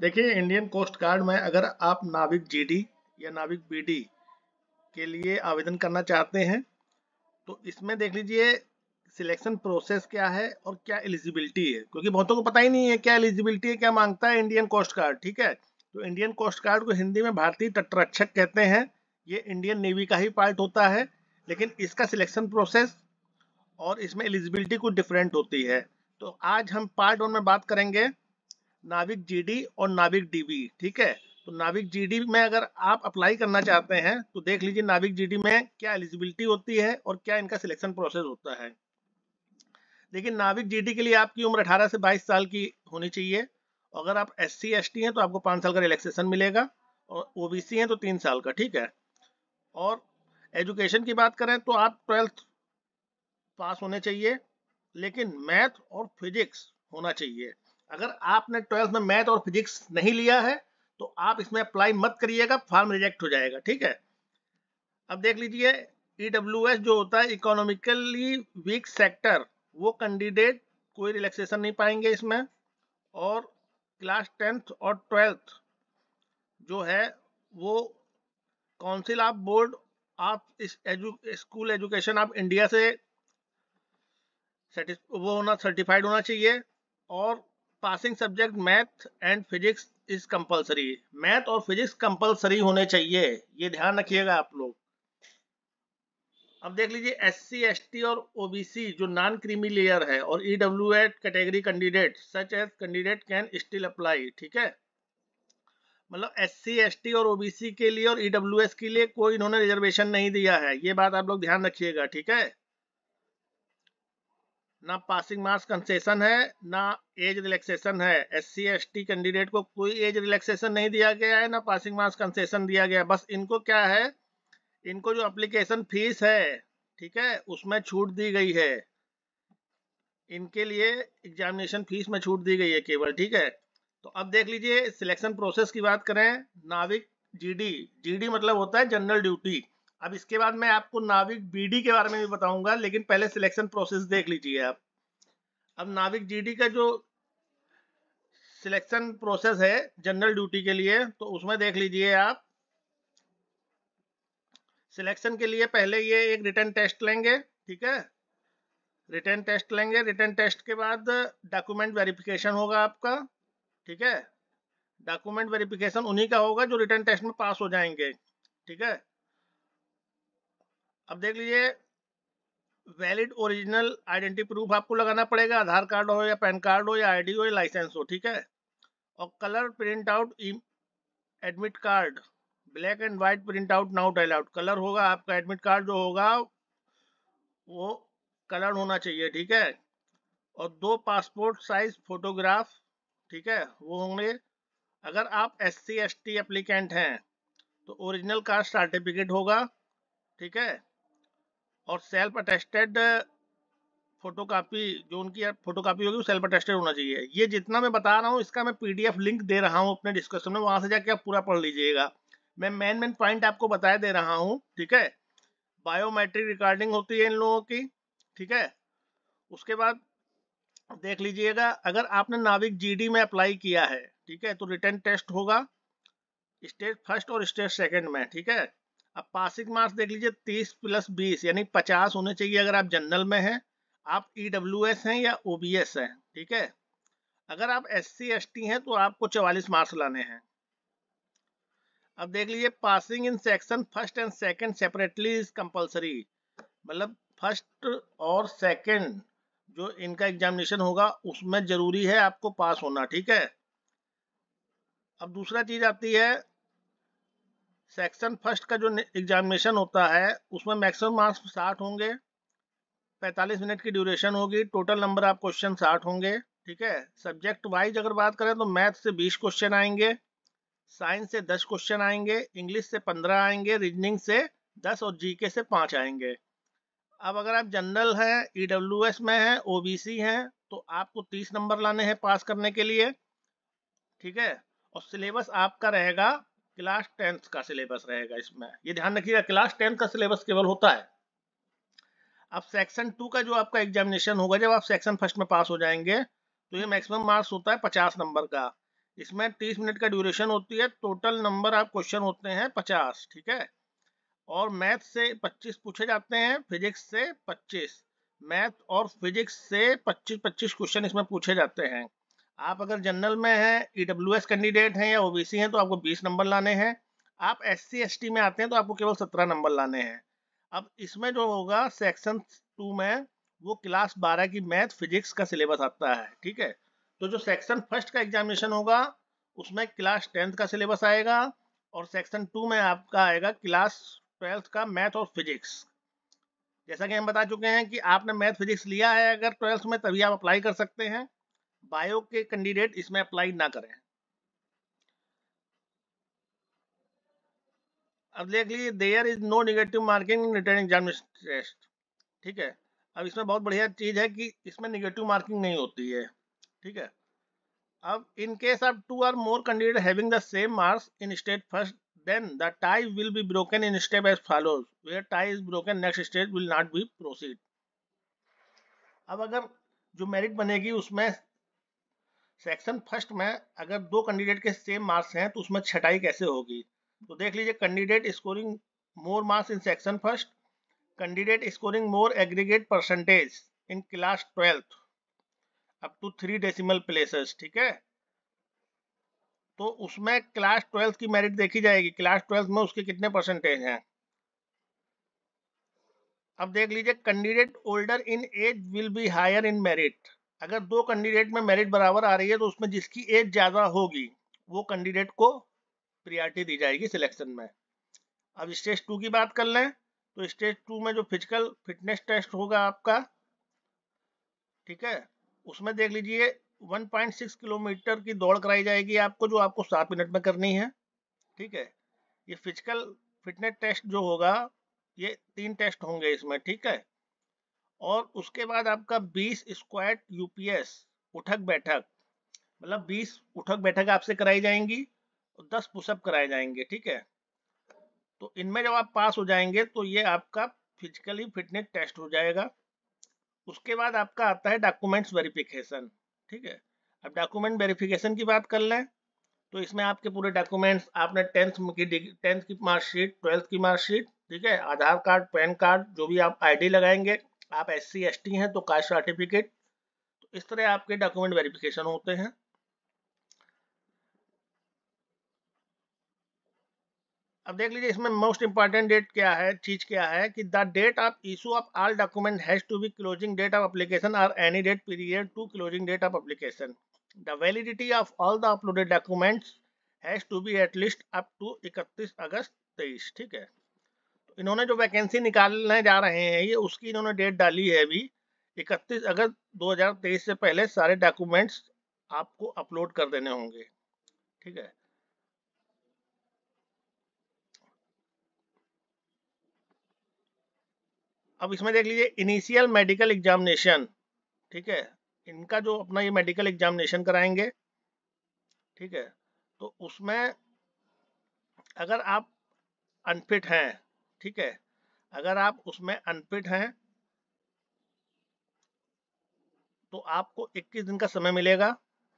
देखिए Indian coast guard में अगर आप नाविक जीडी या नाविक बीडी के लिए आवेदन करना चाहते हैं तो इसमें देख लीजिए सिलेक्शन प्रोसेस क्या है और क्या एलिजिबिलिटी है क्योंकि बहुतों को पता ही नहीं है क्या एलिजिबिलिटी है क्या मांगता है इंडियन कोस्ट गार्ड ठीक है तो इंडियन कोस्ट गार्ड को हिंदी में भारतीय तटरक्षक कहते हैं ये इंडियन नेवी का ही पार्ट होता है लेकिन इसका सिलेक्शन प्रोसेस और इसमें एलिजिबिलिटी कुछ डिफरेंट होती है तो आज हम पार्ट वन में बात करेंगे नाविक जीडी और नाविक डीबी ठीक है तो नाविक जीडी में अगर आप अप्लाई करना चाहते हैं तो देख लीजिए नाविक जीडी में क्या एलिजिबिलिटी होती है और क्या इनका सिलेक्शन प्रोसेस होता है लेकिन नाविक जीडी के लिए आपकी उम्र 18 से 22 साल की होनी चाहिए अगर आप एस सी हैं तो आपको पाँच साल का रिलैक्सेशन मिलेगा और ओ हैं तो तीन साल का ठीक है और एजुकेशन की बात करें तो आप ट्वेल्थ पास होने चाहिए लेकिन मैथ और फिजिक्स होना चाहिए अगर आपने ट्वेल्थ में मैथ और फिजिक्स नहीं लिया है तो आप इसमें अप्लाई मत करिएगा फॉर्म रिजेक्ट हो जाएगा ठीक है अब देख लीजिए ई e जो होता है इकोनॉमिकली वीक सेक्टर वो कैंडिडेट कोई रिलैक्सेशन नहीं पाएंगे इसमें और क्लास टेंथ और ट्वेल्थ जो है वो काउंसिल ऑफ बोर्ड आप इस एजु, स्कूल एजुकेशन आप इंडिया से वो होना सर्टिफाइड होना चाहिए और passing subject math and physics is compulsory math और फिजिक्स कंपलसरी होने चाहिए ये ध्यान रखिएगा आप लोग अब देख लीजिए एस सी एस टी और ओबीसी जो नॉन क्रीमी लेयर है और ईडब्ल्यू एट category candidate such as candidate can still apply ठीक है मतलब एस सी एस टी और ओबीसी के लिए और ईडब्ल्यू e एस के लिए कोई इन्होंने रिजर्वेशन नहीं दिया है ये बात आप लोग ध्यान रखिएगा ठीक है ना पासिंग मार्क्स कंसेशन है ना एज रिलैक्सेशन है S C S T candidate को कोई एज रिलैक्सेशन नहीं दिया गया है ना पासिंग मार्क्स कंसेशन दिया गया है बस इनको क्या है इनको जो अप्लीकेशन फीस है ठीक है उसमें छूट दी गई है इनके लिए एग्जामिनेशन फीस में छूट दी गई है केवल ठीक है तो अब देख लीजिए सिलेक्शन प्रोसेस की बात करें नाविक जीडी जीडी मतलब होता है जनरल ड्यूटी अब इसके बाद मैं आपको नाविक बी के बारे में भी बताऊंगा लेकिन पहले सिलेक्शन प्रोसेस देख लीजिए आप अब नाविक जी का जो सिलेक्शन प्रोसेस है जनरल ड्यूटी के लिए तो उसमें देख लीजिए आप सिलेक्शन के लिए पहले ये एक रिटर्न टेस्ट लेंगे ठीक है रिटर्न टेस्ट लेंगे रिटर्न टेस्ट के बाद डॉक्यूमेंट वेरिफिकेशन होगा आपका ठीक है डॉक्यूमेंट वेरिफिकेशन उन्हीं का होगा जो रिटर्न टेस्ट में पास हो जाएंगे ठीक है अब देख लीजिए वैलिड ओरिजिनल आइडेंटिटी प्रूफ आपको लगाना पड़ेगा आधार कार्ड हो या पैन कार्ड हो या आईडी हो या लाइसेंस हो ठीक है और colour print out admit card black and white print out not allowed colour होगा आपका एडमिट कार्ड जो होगा वो कलर होना चाहिए ठीक है और दो पासपोर्ट साइज फोटोग्राफ ठीक है वो होंगे अगर आप S C S T applicant हैं तो ओरिजिनल कास्ट सर्टिफिकेट होगा ठीक है और सेल्फ अटेस्टेड फोटोकॉपी जो उनकी फोटोकॉपी होगी वो सेल्फ अटेस्टेड होना चाहिए ये जितना मैं बता रहा हूँ इसका मैं पीडीएफ लिंक दे रहा हूँ अपने डिस्कशन में वहाँ से जाके आप पूरा पढ़ लीजिएगा मैं मेन मेन पॉइंट आपको बताया दे रहा हूँ ठीक है बायोमेट्रिक रिकॉर्डिंग होती है इन लोगों की ठीक है उसके बाद देख लीजिएगा अगर आपने नाविक जी में अप्लाई किया है ठीक है तो रिटर्न टेस्ट होगा स्टेज फर्स्ट और स्टेज सेकेंड में ठीक है अब पासिंग मार्क्स देख लीजिए तीस प्लस बीस यानी पचास होने चाहिए अगर आप जनरल में हैं आप ई e हैं या ओ बी हैं ठीक है अगर आप एस सी एस हैं तो आपको चवालीस मार्क्स लाने हैं अब देख लीजिए passing in section first and second separately is compulsory मतलब फर्स्ट और सेकंड जो इनका एग्जामिनेशन होगा उसमें जरूरी है आपको पास होना ठीक है अब दूसरा चीज आती है सेक्शन फर्स्ट का जो एग्जामिनेशन होता है उसमें मैक्सिमम मार्क्स साठ होंगे पैंतालीस मिनट की ड्यूरेशन होगी टोटल नंबर आप क्वेश्चन साठ होंगे ठीक है सब्जेक्ट वाइज अगर बात करें तो मैथ से बीस क्वेश्चन आएंगे साइंस से दस क्वेश्चन आएंगे इंग्लिश से पंद्रह आएंगे रीजनिंग से दस और जीके से 5 आएंगे अब अगर आप जनरल हैं ई में हैं ओ हैं तो आपको तीस नंबर लाने हैं पास करने के लिए ठीक है और सिलेबस आपका रहेगा क्लास टेंथ का सिलेबस रहेगा इसमें ये ध्यान रखिएगा क्लास टेंथ का सिलेबस केवल होता है अब सेक्शन टू का जो आपका एग्जामिनेशन होगा जब आप सेक्शन फर्स्ट में पास हो जाएंगे तो ये मैक्सिमम मार्क्स होता है पचास नंबर का इसमें तीस मिनट का ड्यूरेशन होती है टोटल नंबर आप क्वेश्चन होते हैं पचास ठीक है और मैथ से पच्चीस पूछे जाते हैं फिजिक्स से पच्चीस मैथ और फिजिक्स से पच्चीस पच्चीस क्वेश्चन इसमें पूछे जाते हैं आप अगर जनरल में हैं एस e कैंडिडेट हैं या ओबीसी हैं तो आपको 20 नंबर लाने हैं आप एस सी में आते हैं तो आपको केवल 17 नंबर लाने हैं अब इसमें जो होगा सेक्शन टू में वो क्लास 12 की मैथ फिजिक्स का सिलेबस आता है ठीक है तो जो सेक्शन फर्स्ट का एग्जामिनेशन होगा उसमें क्लास टेंथ का सिलेबस आएगा और सेक्शन टू में आपका आएगा क्लास ट्वेल्थ का मैथ और फिजिक्स जैसा कि हम बता चुके हैं कि आपने मैथ फिजिक्स लिया है अगर ट्वेल्थ में तभी आप अप्लाई कर सकते हैं बायो के कैंडिडेट इसमें अप्लाई ना करें अब देख लीजिए there is no negative marking in written exam test ठीक है अब इसमें बहुत बढ़िया चीज है कि इसमें निगेटिव मार्किंग नहीं होती है ठीक है अब in case of two or more candidate having the same marks in stage first then the tie will be broken in step as follows where tie is broken next stage will not be proceed अब अगर जो merit बनेगी उसमें section first में अगर दो candidate के same marks हैं तो उसमें छटाई कैसे होगी तो देख लीजिए candidate scoring more marks in section first candidate scoring more aggregate percentage in class twelfth up to three decimal places ठीक है तो उसमें क्लास ट्वेल्थ की मेरिट देखी जाएगी क्लास ट्वेल्थ में उसके कितने परसेंटेज हैं अब देख लीजिए candidate older in age will be higher in merit अगर दो कैंडिडेट में मेरिट बराबर आ रही है तो उसमें जिसकी एज ज़्यादा होगी वो कैंडिडेट को प्रियॉरिटी दी जाएगी सिलेक्शन में अब स्टेज टू की बात कर लें तो स्टेज टू में जो फिजिकल फिटनेस टेस्ट होगा आपका ठीक है उसमें देख लीजिए 1.6 किलोमीटर की दौड़ कराई जाएगी आपको जो आपको सात मिनट में करनी है ठीक है ये फिजिकल फिटनेस टेस्ट जो होगा ये तीन टेस्ट होंगे इसमें ठीक है और उसके बाद आपका 20 स्क्वायर यूपीएस उठक बैठक मतलब 20 उठक बैठक आपसे कराई जाएंगी और 10 पुशअप कराए जाएंगे ठीक है तो इनमें जब आप पास हो जाएंगे तो ये आपका फिजिकली फिटनेस टेस्ट हो जाएगा उसके बाद आपका आता है डॉक्यूमेंट्स वेरिफिकेशन ठीक है अब डॉक्यूमेंट वेरिफिकेशन की बात कर लें तो इसमें आपके पूरे डॉक्यूमेंट्स आपने टेंथ की टेंथ की मार्कशीट ट्वेल्थ की मार्कशीट ठीक है आधार कार्ड पैन कार्ड जो भी आप आईडी लगाएंगे आप एस सी एस टी हैं तो कास्ट सर्टिफिकेट तो इस तरह आपके डॉक्यूमेंट वेरिफिकेशन होते हैं अब देख लीजिए इसमें मोस्ट इंपॉर्टेंट डेट क्या है चीज क्या है कि the date of issue of all document has to be closing date of application or any date prior to closing date of application the validity of all the uploaded documents has to be at least up to इकतीस अगस्त तेईस ठीक है इन्होंने जो vacancy निकालने जा रहे हैं ये उसकी इन्होंने डेट डाली है अभी इकतीस अगस्त 2023 से पहले सारे डॉक्यूमेंट्स आपको अपलोड कर देने होंगे ठीक है अब इसमें देख लीजिए इनिशियल मेडिकल एग्जामिनेशन ठीक है इनका जो अपना ये मेडिकल एग्जामिनेशन कराएंगे ठीक है तो उसमें अगर आप अनफिट हैं ठीक है अगर आप उसमें अनफिट हैं तो आपको 21 दिन का समय मिलेगा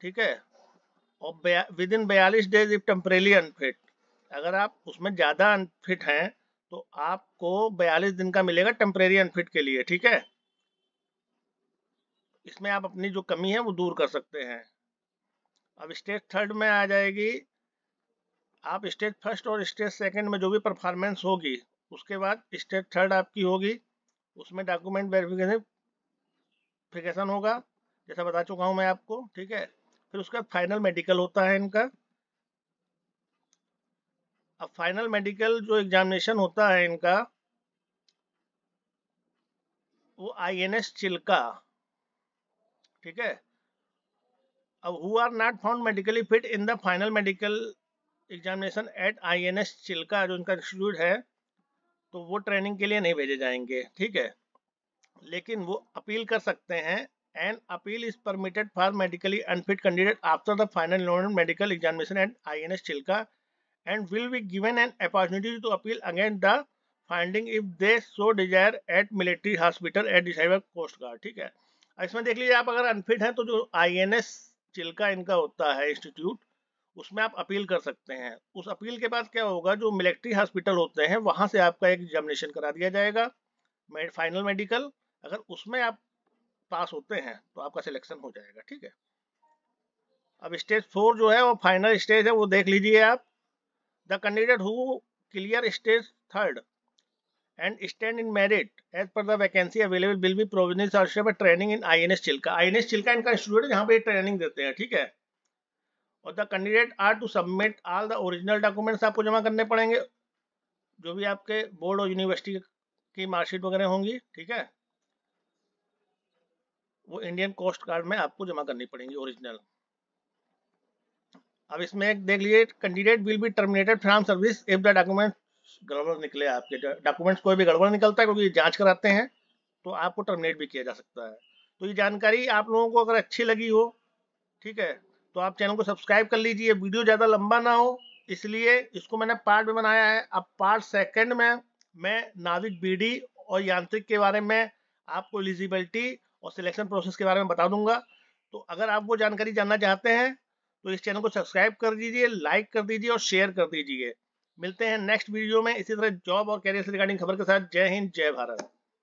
ठीक है और विद इन बयालीस डेज इफ टेम्परेली अनफिट अगर आप उसमें ज़्यादा अनफिट हैं तो आपको 42 दिन का मिलेगा टेम्परेरी अनफिट के लिए ठीक है इसमें आप अपनी जो कमी है वो दूर कर सकते हैं अब स्टेज थर्ड में आ जाएगी आप स्टेज फर्स्ट और स्टेज सेकंड में जो भी परफॉर्मेंस होगी उसके बाद स्टेप थर्ड आपकी होगी उसमें डॉक्यूमेंट वेरिफिकेशन फिकेशन होगा जैसा बता चुका हूँ मैं आपको ठीक है फिर उसके बाद फाइनल मेडिकल होता है इनका अब फाइनल मेडिकल जो एग्जामिनेशन होता है इनका वो आईएनएस चिल्का ठीक है अब who are not found medically fit in the final medical examination at INS Chilka जो इनका इंस्टीट्यूट है तो वो ट्रेनिंग के लिए नहीं भेजे जाएंगे ठीक है लेकिन वो अपील कर सकते हैं an appeal is permitted for medically unfit candidate after the final medical examination and I N S Chilka and will be given an opportunity to appeal against the finding if they so desire at military hospital at डिसाइबर coast guard ठीक है इसमें देख लीजिए आप अगर unfit हैं तो जो आई एन एस चिल्का इनका होता है इंस्टीट्यूट उसमें आप अपील कर सकते हैं उस अपील के बाद क्या होगा जो मिलिट्री हॉस्पिटल होते हैं वहां से आपका एक एग्जामिनेशन करा दिया जाएगा फाइनल मेडिकल अगर उसमें आप पास होते हैं तो आपका सिलेक्शन हो जाएगा ठीक है अब स्टेज फोर जो है वो फाइनल स्टेज है वो देख लीजिए आप the candidate who clear stage third in merit as per vacancy available will be provisional training in I N S Chilka I N S Chilka इनका इंस्टीट्यूट है जहाँ पे ट्रेनिंग देते हैं ठीक है और the candidate are to submit all the original documents आपको जमा करने पड़ेंगे जो भी आपके बोर्ड और यूनिवर्सिटी की मार्कशीट वगैरह होंगी ठीक है वो इंडियन कोस्ट गार्ड में आपको जमा करनी पड़ेंगी ओरिजिनल अब इसमें एक देख लीजिए candidate will be terminated from service if the document गड़बड़ निकले आपके डॉक्यूमेंट्स कोई भी गड़बड़ निकलता है क्योंकि जांच कराते हैं तो आपको टर्मिनेट भी किया जा सकता है तो ये जानकारी आप लोगों को अगर अच्छी लगी हो ठीक है तो आप चैनल को सब्सक्राइब कर लीजिए वीडियो ज़्यादा लंबा ना हो इसलिए इसको मैंने पार्ट में बनाया है अब पार्ट सेकंड में मैं नाविक बीडी और यांत्रिक के बारे में आपको एलिजिबिलिटी और सिलेक्शन प्रोसेस के बारे में बता दूंगा तो अगर आप वो जानकारी जानना चाहते हैं तो इस चैनल को सब्सक्राइब कर दीजिए लाइक कर दीजिए और शेयर कर दीजिए मिलते हैं नेक्स्ट वीडियो में इसी तरह जॉब और कैरियर रिगार्डिंग खबर के साथ जय हिंद जय भारत